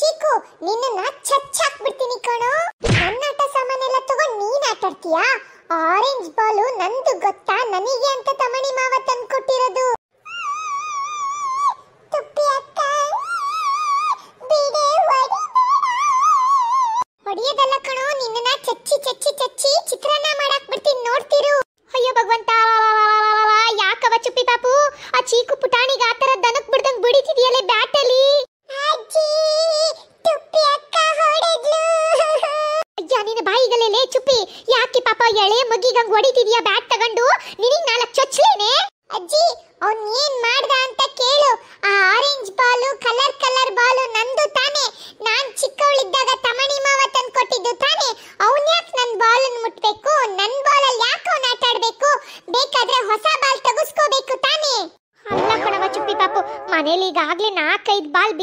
ಚೀಕು ನಿನ್ನ ಚಚ್ಚಾಕ್ ಬಿಡ್ತೀನಿ ಕಣೋ ನನ್ನ ಆಟ ಸಾಮಾನೆಲ್ಲ ತಗೊಂಡ್ ನೀನ್ ಆಟ ಆರೆಂಜ್ ಬಾಲು ನಂದು ಗೊತ್ತಾ ನನಗೆ ಅಂತ ತಮಣಿ ಮಾವ ಕೊಟ್ಟಿರೋದು ಎಳೆ ಮಗಿಗಂಗ್ ಹೊಡಿತಿದ್ಯಾ ಬ್ಯಾಟ್ ತಗೊಂಡು ನಿನಗ್ ನಾಲ್ಕು ಚೊಚ್ಲೇನೆ ಅಜ್ಜಿ ಅವ್ನ್ ಏನ್ ಮಾಡ್ದ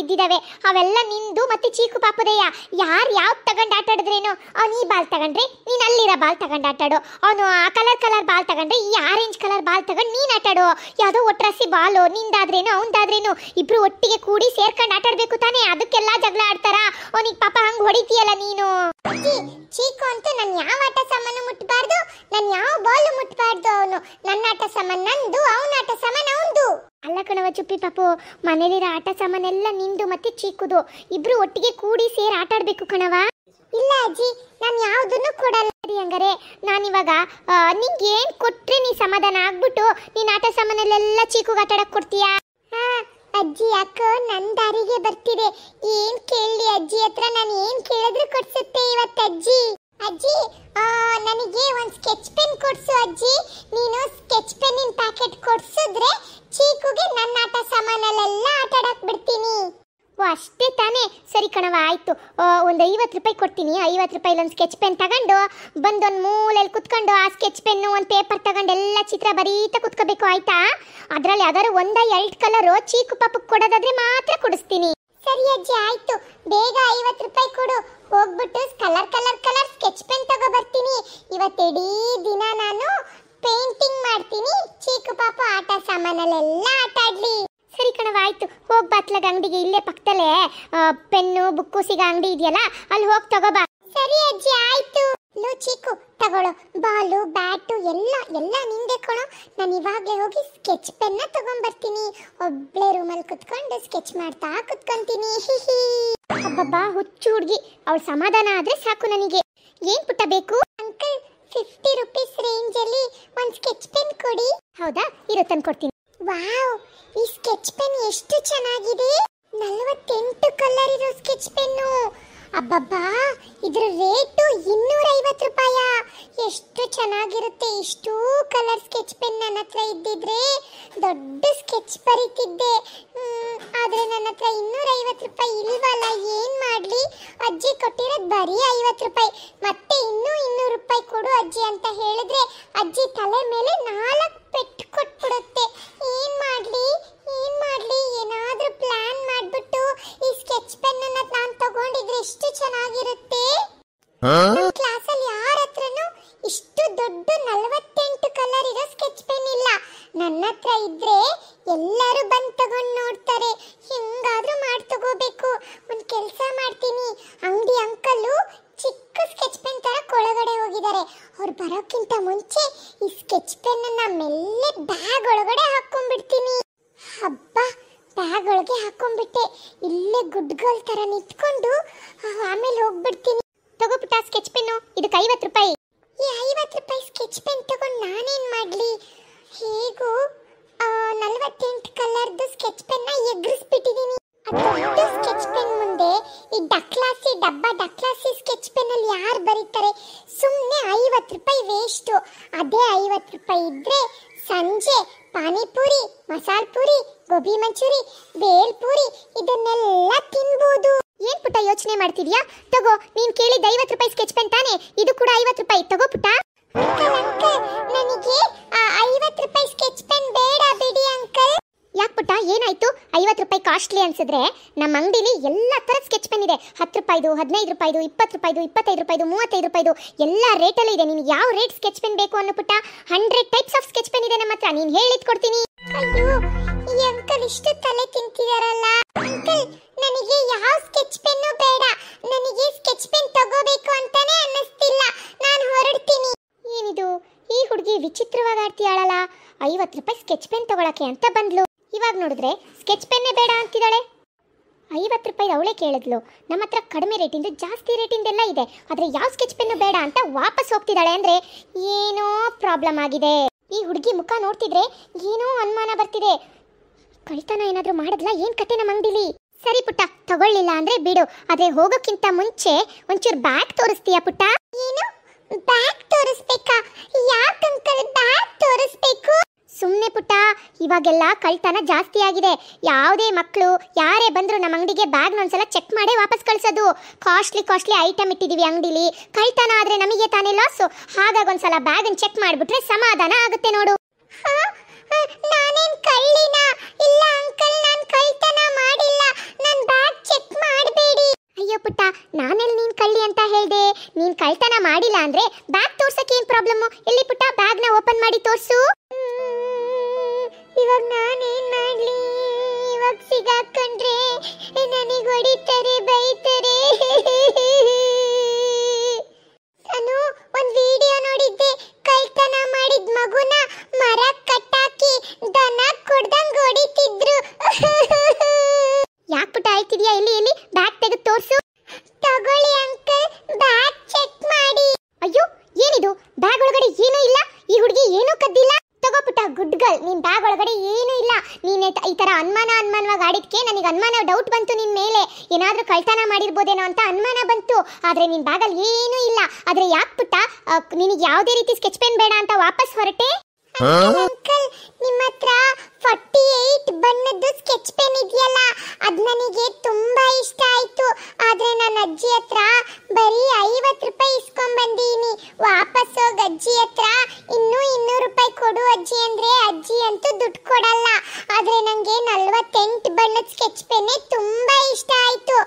ಬಿದ್ದಿದಾವೆ ಅವೆಲ್ಲ ನಿಂದು ಮತ್ತೆ ಚೀಕು ಪಾಪದಯ್ಯ ಯಾರು ಯಾವ್ದು ತಗೊಂಡು ಆಡಿದ್ರೇನು ಅವ್ನು ಈ ಬಾಲ್ ತಗೊಂಡ್ರೆ ನೀನು ಅಲ್ಲಿರೋ ಬಾಲ್ ತಗೊಂಡು ಆಟಾಡು ಅವನು ಆ ಕಲರ್ ಕಲರ್ ಬಾಲ್ ತಗೊಂಡ್ರೆ ಈ ಆರೆಂಜ್ ಕಲರ್ ಬಾಲ್ ತಗೊಂಡು ನೀನು ಆಟಾಡು ಯಾವುದೋ ಒಟ್ರಾಸಿ ಬಾಲು ನಿಂದಾದ್ರೇನು ಅವನದಾದ್ರೇನು ಇಬ್ರು ಒಟ್ಟಿಗೆ ಕೂಡಿ ಸೇರ್ಕೊಂಡು ಆಟಾಡಬೇಕು ತಾನೇ ಅದಕ್ಕೆಲ್ಲ ಜಗಳ ಆಡ್ತಾರ ಅವನಿಗೆ ಪಾಪ ಹಂಗೆ ಹೊಡಿತೀಯಲ್ಲ ನೀನು ಚೀಕು ಅಂತ ನಾನು ಯಾವ ಆಟ ಸಾಮಾನು ಮುಟ್ಟಬಾರ್ದು ನಾನು ಯಾವ ಬಾಲ್ ಮುಟ್ಟಬಾರ್ದು ಅವನು ನನ್ನ ಆಟ ಸಾಮಾನು ನಂದು ಅವನ ಆಟ ಸಾಮಾನು ಅವನದು ಅಲ್ಲ ಕಣವ ಚುಪ್ಪಿ ಪಾಪು ಮನೇಲಿರೋ ಆಟ ಸಾಮಾನೆಲ್ಲ ನಿಂದು ಮತ್ತೆ ಚೀಕುದು ಇಬ್ರು ಒಟ್ಟಿಗೆ ಕೂಡಿ ಸೇರಿ ಆಟ ಆಡ್ಬೇಕು ಕಣವ ಇಲ್ಲ ಅಜ್ಜಿ ನಾನು ಯಾವುದನ್ನು ಕೊಡಲ್ಲ ರೀ ಹಂಗಾರೆ ನಾನಿವಾಗ ನಿಂಗೆ ಏನು ಕೊಟ್ರೆ ನೀ ಸಮಾಧಾನ ಆಗ್ಬಿಟ್ಟು ನೀನು ಆಟ ಸಾಮಾನಲ್ಲೆಲ್ಲ ಚೀಕುಗೆ ಆಟ ಆಡಕ್ ಕೊಡ್ತೀಯಾ ಹಾ ಅಜ್ಜಿ ಯಾಕೋ ನನ್ನ ದಾರಿಗೆ ಬರ್ತಿದೆ ಏನು ಕೇಳಲಿ ಅಜ್ಜಿ ಹತ್ರ ನಾನು ಏನು ಕೇಳಿದ್ರು ಕೊಡ್ಸುತ್ತೆ ಇವತ್ತು ಅಜ್ಜಿ ಅಜ್ಜಿ ನನಗೆ ಒಂದು ಸ್ಕೆಚ್ ಪೆನ್ ಕೊಡ್ಸು ಅಜ್ಜಿ ನೀನು ಸ್ಕೆಚ್ ಪೆನ್ನಿನ ಪ್ಯಾಕೆಟ್ ಕೊಡ್ಸಿದ್ರೆ ಚೀಕುಗೆ ನನ್ನ ಆಟ ಸಾಮಾನಲ್ಲೆಲ್ಲ ಆಟ ಆಡಕ್ ಬಿಡ್ತೀನಿ ಓ ಅಷ್ಟೇ ತಾನೇ ಸರಿ ಕಣವ ಆಯಿತು ಒಂದು ಐವತ್ತು ರೂಪಾಯಿ ಕೊಡ್ತೀನಿ ಐವತ್ತು ರೂಪಾಯಿ ಒಂದು ಸ್ಕೆಚ್ ಪೆನ್ ತಗೊಂಡು ಬಂದೊಂದು ಮೂಲೆಯಲ್ಲಿ ಕುತ್ಕೊಂಡು ಆ ಸ್ಕೆಚ್ ಪೆನ್ನು ಒಂದು ಪೇಪರ್ ತಗೊಂಡು ಎಲ್ಲ ಚಿತ್ರ ಬರೀತಾ ಕುತ್ಕೋಬೇಕು ಆಯ್ತಾ ಅದರಲ್ಲಿ ಯಾವ್ದಾದ್ರು ಒಂದ ಎರಡು ಕಲರು ಚೀಕು ಪಾಪಕ್ಕೆ ಕೊಡೋದಾದ್ರೆ ಮಾತ್ರ ಕೊಡಿಸ್ತೀನಿ ಸರಿ ಅಜ್ಜಿ ಆಯ್ತು ಬೇಗ ಐವತ್ತು ರೂಪಾಯಿ ಕೊಡು ಹೋಗ್ಬಿಟ್ಟು colour colour colour sketch pen ತಗೋ ಬರ್ತೀನಿ ಇವತ್ತಿಡೀ ದಿನ ನಾನು ಮನಲೆಲ್ಲ ಆಟ ಆಡ್ಲಿ ಸರಿ ಕಣವ ಆಯ್ತು ಹೋಗ್ ಬಾತ್ಲಾಗ ಅಂಗಡಿಗೆ ಇಲ್ಲೇ ಪಕ್ಕದಲ್ಲೇ ಪೆನ್ನು ಬುಕ್ಕು ಸಿಗ ಅಂಗಡಿ ಇದೆಯಲ್ಲ ಅಲ್ಲಿ ಹೋಗಿ ತಗೋಬಾ ಸರಿ ಅಜ್ಜಿ ಆಯ್ತು ಲೋ ಚೀಕು ತಗೊಳ್ಳೋ ಬಾಲು ಬ್ಯಾಟು ಎಲ್ಲ ಎಲ್ಲ ನಿಂದೆ ಕಣೋ ನಾನು ಇವಾಗಲೇ ಹೋಗಿ ಸ್ಕೆಚ್ ಪೆನ್ನ ತಗೊಂಬರ್ತೀನಿ ಒಬ್ಳೆ ರೂಮಲ್ಲಿ ಕುತ್ಕೊಂಡು ಸ್ಕೆಚ್ ಮಾಡ್ತಾ ಕುತ್ಕೊಂತೀನಿ ಹಿಹಿ ಅಬ್ಬಬ್ಬಾ ಹುಚ್ಚು ಹುಡುಗಿ ಅವಳು ಸಮಾಧಾನ ಆದ್ರೆ ಸಾಕು ನನಗೆ ಏನ್ ಪುಟ್ಟ ಬೇಕು ಅಂಕಲ್ ಫಿಫ್ಟಿ ರುಪೀಸ್ ರೇಂಜಲ್ಲಿ ಒಂದು ಸ್ಕೆಚ್ ಪೆನ್ ಕೊಡಿ ಹೌದಾ ಇರೋ ತಂದು ಕೊಡ್ತೀನಿ ವಾವ್ ಈ ಸ್ಕೆಚ್ ಪೆನ್ ಎಷ್ಟು ಚೆನ್ನಾಗಿದೆ ನಲವತ್ತೆಂಟು ಕಲರ್ ಇರೋ ಸ್ಕೆಚ್ ಪೆನ್ನು ಅಬ್ಬಬ್ಬಾ ಇದರ ರೇಟು ಇನ್ನೂರೈವತ್ತು ರೂಪಾಯಿ ರೂಪಾಯ ಎಷ್ಟು ಚೆನ್ನಾಗಿರುತ್ತೆ ಇಷ್ಟು ಕಲರ್ ಸ್ಕೆಚ್ ಪೆನ್ ನನ್ನತ್ರ ಹತ್ರ ಇದ್ದಿದ್ರೆ ದೊಡ್ಡ ಸ್ಕೆಚ್ ಬರೀತಿದ್ದೆ ಆದರೆ ನನ್ನ ಹತ್ರ ಇನ್ನೂರ ಐವತ್ತು ರೂಪಾಯಿ ಇಲ್ವಲ್ಲ ಏನ್ ಮಾಡ್ಲಿ ಅಜ್ಜಿ ಕೊಟ್ಟಿರೋದು ಬರೀ ಐವತ್ತು ರೂಪಾಯಿ ಮತ್ತೆ ಇನ್ನೂ ಇನ್ನೂರು ರೂಪಾಯಿ ಕೊಡು ಅಜ್ಜಿ ಅಂತ ಹೇಳಿದ್ರೆ ಅಜ್ಜಿ ತಲೆ ಮೇಲೆ ನಾಲ್ಕು ಪೆಟ್ಟು ಕೊಟ್ಬಿಡುತ್ತೆ ಏನ್ ಮಾಡಲಿ ಏನ್ ಮಾಡಲಿ ಏನಾದರೂ ಪ್ಲ್ಯಾನ್ ಮಾಡಿಬಿಟ್ಟು ಈ ಸ್ಕೆಚ್ ಪೆನ್ನನ್ನು ನಾನು ತಗೊಂಡಿದ್ರೆ ಎಷ್ಟು ಚೆನ್ನಾಗಿರುತ್ತೆ ನೋಡ್ತಾರೆ ಹೆಂಗಾದ್ರೂ ಮಾಡಿ ತಗೋಬೇಕು ಒಂದು ಕೆಲಸ ಮಾಡ್ತೀನಿ ಅಂಗಡಿ ಅಂಕಲ್ಲು ಚಿಕ್ಕ ಸ್ಕೆಚ್ ಪೆನ್ ತರ ಒಳಗಡೆ ಹೋಗಿದ್ದಾರೆ ಅವ್ರು ಬರೋಕ್ಕಿಂತ ಮುಂಚೆ ಈ ಸ್ಕೆಚ್ ಪೆನ್ನನ್ನು ಮೆಲ್ಲೆ ಬ್ಯಾಗ್ ಒಳಗಡೆ ಹಾಕೊಂಡ್ಬಿಡ್ತೀನಿ ಹಬ್ಬ ಬ್ಯಾಗ್ ಒಳಗೆ ಹಾಕೊಂಡ್ಬಿಟ್ಟೆ ಇಲ್ಲೇ ಗುಡ್ ಥರ ತರ ನಿಂತ್ಕೊಂಡು ಆಮೇಲೆ ಹೋಗ್ಬಿಡ್ತೀನಿ ತಗೋಬಿಟ್ಟ ಸ್ಕೆಚ್ ಪೆನ್ನು ಇದಕ್ಕೆ ಐವತ್ತು ರೂಪಾಯಿ ಈ ಐವತ್ತು ರೂಪಾಯಿ ಸ್ಕೆಚ್ ಪೆನ್ ತಗೊಂಡು ನಾನೇನು ಮಾಡಲಿ ಹೇಗೂ ನಲವತ್ತೆಂಟು ಕಲರ್ದು ಸ್ಕೆಚ್ ಪೆನ್ನ ಎಗ್ರಿಸ್ಬಿಟ್ಟಿದ್ದೀನಿ ದೊಡ್ಡ ಸ್ಕೆಚ್ ಪೆನ್ ಮುಂದೆ ಈ ಡಕ್ಲಾಸಿ ಡಬ್ಬ ಡಕ್ಲಾಸಿ ಸ್ಕೆಚ್ ಪೆನ್ನಲ್ಲಿ ಯಾರು ಬರೀತಾರೆ ಸುಮ್ಮನೆ ಐವತ್ತು ರೂಪಾಯಿ ವೇಸ್ಟು ಅದೇ ಐವತ್ತು ರೂಪಾಯಿ ಇದ್ದರೆ ಸಂಜೆ ಪಾನಿಪುರಿ ಮಸಾಲ ಪುರಿ ಗೋಬಿ ಮಂಚೂರಿ ಬೇಲ್ಪೂರಿ ಇದನ್ನೆಲ್ಲ ತಿನ್ಬೋದು ಏನ್ ಪುಟ್ಟ ಯೋಚನೆ ಮಾಡ್ತಿದ್ಯಾ ತಗೋ ನೀನ್ ಕೇಳಿದ ಐವತ್ತು ರೂಪಾಯಿ ಸ್ಕೆಚ್ ಪೆನ್ ತಾನೆ ಇದು ಕೂಡ ಐವತ್ತು ರೂಪಾಯಿ ತಗೋ ಪುಟ್ಟ ಅಂಕಲ್ ನನಗೆ ಐವತ್ತು ರೂಪಾಯಿ ಸ್ಕೆಚ್ ಪೆನ್ ಬೇಡ ಬಿಡಿ ಅಂಕಲ್ ಯಾಕೆ ಪುಟ್ಟ ಏನಾಯ್ತು ಐವತ್ತು ರೂಪಾಯಿ ಕಾಸ್ಟ್ಲಿ ಅನ್ಸಿದ್ರೆ ನಮ್ಮ ಅಂಗಡಿಲಿ ಎಲ್ಲ ಥರದ ಸ್ಕೆಚ್ ಪೆನ್ ಇದೆ ಹತ್ತು ರೂಪಾಯಿದು ಹದಿನೈದು ರೂಪಾಯಿದು ಇಪ್ಪತ್ತು ರೂಪಾಯಿದು ಇಪ್ಪತ್ತೈದು ರೂಪಾಯಿದು ಮೂವತ್ತೈದು ರೂಪಾಯಿದು ಎಲ್ಲ ರೇಟಲ್ಲೂ ಇದೆ ನಿನಗೆ ಯಾವ ರೇಟ್ ಸ್ಕೆಚ್ ಪೆನ್ ಬೇಕು ಅನ್ನಪುಟ್ಟ hundred types of sketch pen ಇದೆ ನಮ್ಮ ಹತ್ರ ನೀನು ಹೇಳಿದ್ ಕೊಡ್ತೀನಿ ಅಯ್ಯೋ ಈ ಅಂಕಲ್ ಇಷ್ಟು ತಲೆ ತಿಂತಿದಾರಲ್ಲ ಅಂಕಲ್ ನನಗೆ ಯಾವ ಸ್ಕೆಚ್ ಪೆನ್ನು ಬೇಡ ಐವತ್ತು ರೂಪಾಯಿ ಸ್ಕೆಚ್ ಪೆನ್ ತಗೊಳಕ್ಕೆ ಅಂತ ಬಂದ್ಲು ಇವಾಗ ನೋಡಿದ್ರೆ ಸ್ಕೆಚ್ ಪೆನ್ನೇ ಬೇಡ ಅಂತಿದ್ದಾಳೆ ಐವತ್ತು ರೂಪಾಯಿ ಅವಳೇ ಕೇಳಿದ್ಲು ನಮ್ಮ ಹತ್ರ ಕಡಿಮೆ ರೇಟಿಂದು ಜಾಸ್ತಿ ರೇಟಿಂದೆಲ್ಲ ಇದೆ ಆದರೆ ಯಾವ ಸ್ಕೆಚ್ ಪೆನ್ನು ಬೇಡ ಅಂತ ವಾಪಸ್ ಹೋಗ್ತಿದ್ದಾಳೆ ಅಂದರೆ ಏನೋ ಪ್ರಾಬ್ಲಮ್ ಆಗಿದೆ ಈ ಹುಡುಗಿ ಮುಖ ನೋಡ್ತಿದ್ರೆ ಏನೋ ಅನುಮಾನ ಬರ್ತಿದೆ ಕಳ್ತನ ಏನಾದರೂ ಮಾಡಿದ್ಲಾ ಏನು ಕತೆ ನಮ್ಮ ಅಂಗಡಿಲಿ ಸರಿ ಪುಟ್ಟ ತಗೊಳ್ಳಿಲ್ಲ ಅಂದರೆ ಬಿಡು ಆದರೆ ಹೋಗೋಕ್ಕಿಂತ ಮುಂಚೆ ಒಂಚೂರು ಬ್ಯಾಗ್ ತೋರಿಸ್ತೀಯ ಪುಟ್ಟ ಏನು ಬ್ಯಾಗ್ ತೋರಿಸ್ಬೇಕಾ ಯಾಕಂಕಲ್ ಬ್ಯಾಗ್ ತೋರಿಸ್ಬೇಕು ಸುಮ್ಮನೆ ಪುಟ್ಟ ಇವಾಗೆಲ್ಲ ಕಳ್ತನ ಜಾಸ್ತಿ ಆಗಿದೆ ಯಾವುದೇ ಮಕ್ಕಳು ಯಾರೇ ಬಂದರೂ ನಮ್ಮ ಅಂಗಡಿಗೆ ಬ್ಯಾಗ್ನ ಒಂದ್ಸಲ ಚೆಕ್ ಮಾಡೇ ವಾಪಸ್ ಕಳಿಸೋದು ಕಾಸ್ಟ್ಲಿ ಕಾಸ್ಟ್ಲಿ ಐಟಮ್ ಇಟ್ಟಿದ್ದೀವಿ ಅಂಗಡಿಲಿ ಕಳ್ತನ ಆದರೆ ನಮಗೆ ತಾನೇ ಲಾಸು ಹಾಗಾಗಿ ಒಂದ್ಸಲ ಬ್ಯಾಗನ್ನು ಚೆಕ್ ಮಾಡಿಬಿಟ್ರೆ ಸಮಾಧಾನ ಆಗುತ್ತೆ ನೋಡು ನಾನೇನ್ ಇಲ್ಲ ಅಂಕಲ್ ನಾನು ಕಳ್ತನ ಮಾಡಿಲ್ಲ ನಾನು ಬ್ಯಾಗ್ ಚೆಕ್ ಮಾಡಬೇಡಿ ಅಯ್ಯೋ ಪುಟ್ಟ ನೀನು ಕಳ್ಳಿ ಅಂತ ಹೇಳಿದೆ ನೀನು ಕಳ್ತನ ಮಾಡಿಲ್ಲ ಅಂದ್ರೆ ಬ್ಯಾಗ್ ತೋರ್ಸಕ್ಕೆ ಏನು ಪ್ರಾಬ್ಲಮ್ ಇಲ್ಲಿ ಪುಟ್ಟ ಬ್ಯಾಗ್ನ ಓಪನ್ ಮಾಡಿ ತೋರ್ಸು ಇವಾಗ ನಾನೇನ್ ಮಾಡ್ಲಿ ಇವಾಗ ಸಿಗಾಕೊಂಡ್ರೆ ನನಗೆ ಹೊಡಿತಾರೆ ಬೈತಾರೆ ನಾನು ಒಂದು ವಿಡಿಯೋ ನೋಡಿದ್ದೆ ಕಳ್ತನ ಮಾಡಿದ ಮಗುನ ಮರ ಕಟ್ಟಾಕಿ ದನ ಕೊಡ್ದಂಗ್ ಹೊಡಿತಿದ್ರು ಯಾಕೆ ಪುಟ್ಟ ಆಯ್ತಿದ್ಯಾ ಇಲ್ಲಿ ಇಲ್ಲಿ ಬ್ಯಾಗ್ ತೆಗೆದು ತೋರಿಸು ತಗೊಳ್ಳಿ ಅಂಕಲ್ ಬ್ಯಾಗ್ ಚೆಕ್ ಮಾಡಿ ಅಯ್ಯೋ ಏನಿದು ಬ್ಯಾಗ್ ಒಳಗಡೆ ಏನೂ ಇಲ್ಲ ಈ ಹುಡುಗಿ ಏನೂ ಕದ್ದಿಲ್ಲ ನಿನ್ ಬ್ಯಾಗ್ ಒಳಗಡೆ ಏನೂ ಇಲ್ಲ ನೀನ್ ಈ ತರ ಅನುಮಾನ ಅನುಮಾನವಾಗಿ ಆಡಿದ್ಕೆ ನನಗೆ ಅನುಮಾನ ಡೌಟ್ ಬಂತು ನಿನ್ ಮೇಲೆ ಏನಾದ್ರೂ ಕಳ್ತನ ಮಾಡಿರ್ಬೋದೇನೋ ಅಂತ ಅನುಮಾನ ಬಂತು ಆದ್ರೆ ನಿನ್ ಅಲ್ಲಿ ಏನೂ ಇಲ್ಲ ಆದ್ರೆ ಯಾಕೆ ಪುಟ್ಟ ನಿನಗೆ ಯಾವುದೇ ರೀತಿ ಸ್ಕೆಚ್ ಪೆನ್ ಬೇಡ ಅಂತ ವಾಪಸ್ ಹೊರಟೆ ಬಣ್ಣದ ಸ್ಕೆಚ್ ಪೆನ್ ಇದೆಯಲ್ಲ ಅದು ನನಗೆ ತುಂಬಾ ಇಷ್ಟ ಆಯ್ತು ಆದ್ರೆ ನನ್ನ ಅಜ್ಜಿ ಹತ್ರ ಬರೀ ಐವತ್ತು ರೂಪಾಯಿ ಇಸ್ಕೊಂಡ್ಬಂದೀನಿ ವಾಪಸ್ ಹೋಗಿ ಅಜ್ಜಿ ಹತ್ರ ಇನ್ನೂ ಇನ್ನೂರು ರೂಪಾಯಿ ಕೊಡು ಅಜ್ಜಿ ಅಂದ್ರೆ ಅಜ್ಜಿ ಅಂತೂ ದುಡ್ಡು ಕೊಡಲ್ಲ ಆದ್ರೆ ನನಗೆ 48 ಬಣ್ಣದ ಸ್ಕೆಚ್ ಪೆನ್ನೇ ತುಂಬಾ ಇಷ್ಟ ಆಯ್ತು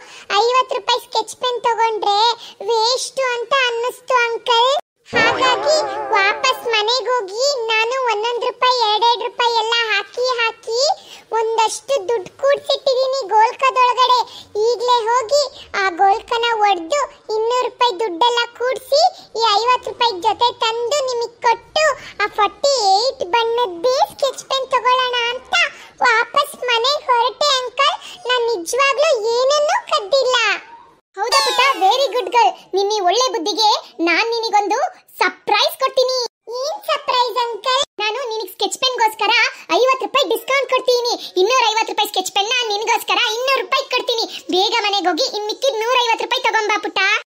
ಐವತ್ತು ರೂಪಾಯಿ ಸ್ಕೆಚ್ ಪೆನ್ ತಗೊಂಡ್ರೆ ವೇಸ್ಟು ಅಂತ ಅನ್ನಿಸ್ತು ಅಂಕಲ್ ಹಾಗಾಗಿ ವಾಪಸ್ ಮನೆಗೆ ಹೋಗಿ ನಾನು ಒಂದೊಂದು ರೂಪಾಯಿ ಎರಡೆರಡು ರೂಪಾಯಿ ಎಲ್ಲ ಡಿಸ್ಕೌಂಟ್ ಕೊಡ್ತೀನಿ ಇನ್ನೂರ ಐವತ್ತು ರೂಪಾಯಿ ಸ್ಕೆಚ್ ಪೆನ್ನ ನಿನಗೋಸ್ಕರ ಇನ್ನೂರು ರೂಪಾಯಿ ಕೊಡ್ತೀನಿ ಬೇಗ ಮನೆಗೆ ಹೋಗಿ ಇನ್ನು ಮಿಕ್ಕಿದ ನೂರ ರೂಪಾಯಿ ತಗೊಂಬಾ ಪುಟ್ಟ